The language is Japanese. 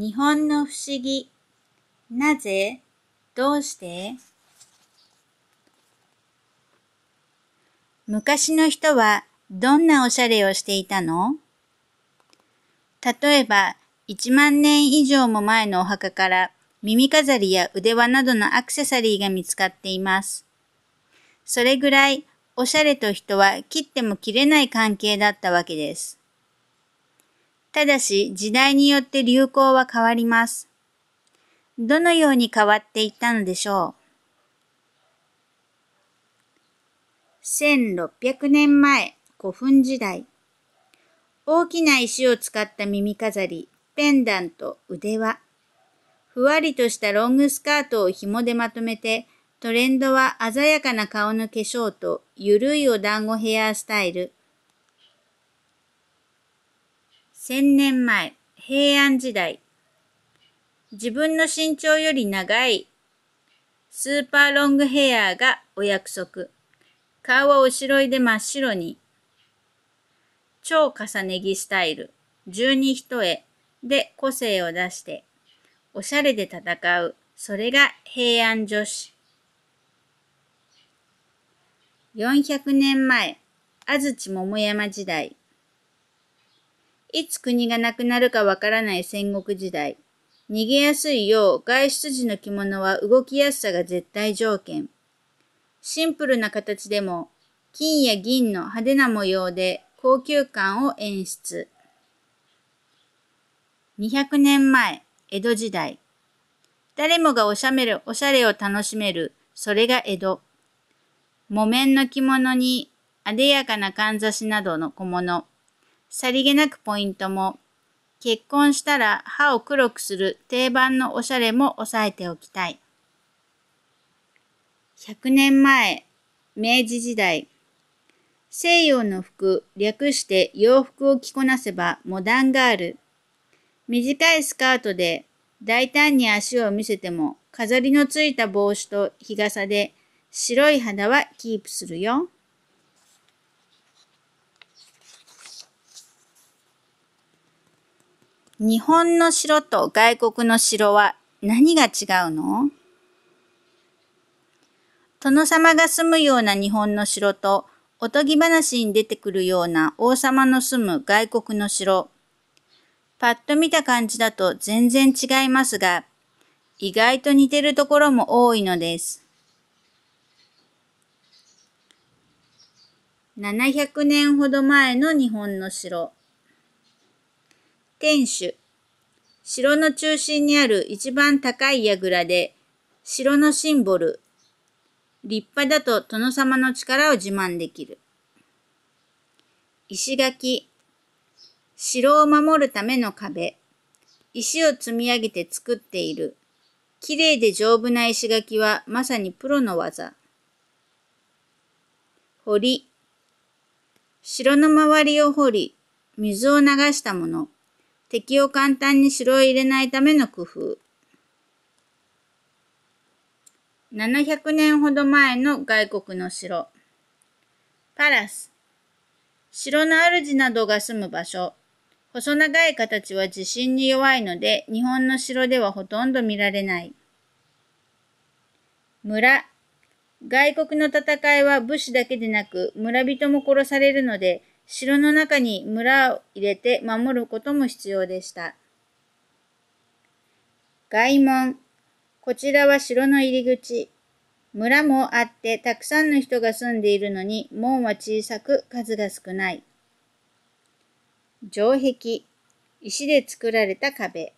日本の不思議。なぜどうして昔の人はどんなおしゃれをしていたの例えば、1万年以上も前のお墓から耳飾りや腕輪などのアクセサリーが見つかっています。それぐらい、おしゃれと人は切っても切れない関係だったわけです。ただし時代によって流行は変わります。どのように変わっていったのでしょう ?1600 年前、古墳時代。大きな石を使った耳飾り、ペンダント、腕輪。ふわりとしたロングスカートを紐でまとめて、トレンドは鮮やかな顔の化粧と、ゆるいお団子ヘアスタイル。千年前、平安時代。自分の身長より長いスーパーロングヘアがお約束。顔はおしろいで真っ白に。超重ね着スタイル。十二一重で個性を出して。おしゃれで戦う。それが平安女子。400年前、安土桃山時代。いつ国がなくなるかわからない戦国時代。逃げやすいよう外出時の着物は動きやすさが絶対条件。シンプルな形でも金や銀の派手な模様で高級感を演出。200年前、江戸時代。誰もがおしゃべる、おしゃれを楽しめる、それが江戸。木綿の着物に、艶やかなかんざしなどの小物。さりげなくポイントも、結婚したら歯を黒くする定番のおしゃれも抑えておきたい。100年前、明治時代、西洋の服、略して洋服を着こなせばモダンガール。短いスカートで大胆に足を見せても飾りのついた帽子と日傘で白い肌はキープするよ。日本の城と外国の城は何が違うの殿様が住むような日本の城とおとぎ話に出てくるような王様の住む外国の城。パッと見た感じだと全然違いますが、意外と似てるところも多いのです。700年ほど前の日本の城。天守。城の中心にある一番高い櫓で、城のシンボル。立派だと殿様の力を自慢できる。石垣。城を守るための壁。石を積み上げて作っている。綺麗で丈夫な石垣はまさにプロの技。堀。城の周りを掘り、水を流したもの。敵を簡単に城へ入れないための工夫。700年ほど前の外国の城。パラス。城の主などが住む場所。細長い形は地震に弱いので、日本の城ではほとんど見られない。村。外国の戦いは武士だけでなく、村人も殺されるので、城の中に村を入れて守ることも必要でした。外門。こちらは城の入り口。村もあってたくさんの人が住んでいるのに門は小さく数が少ない。城壁。石で作られた壁。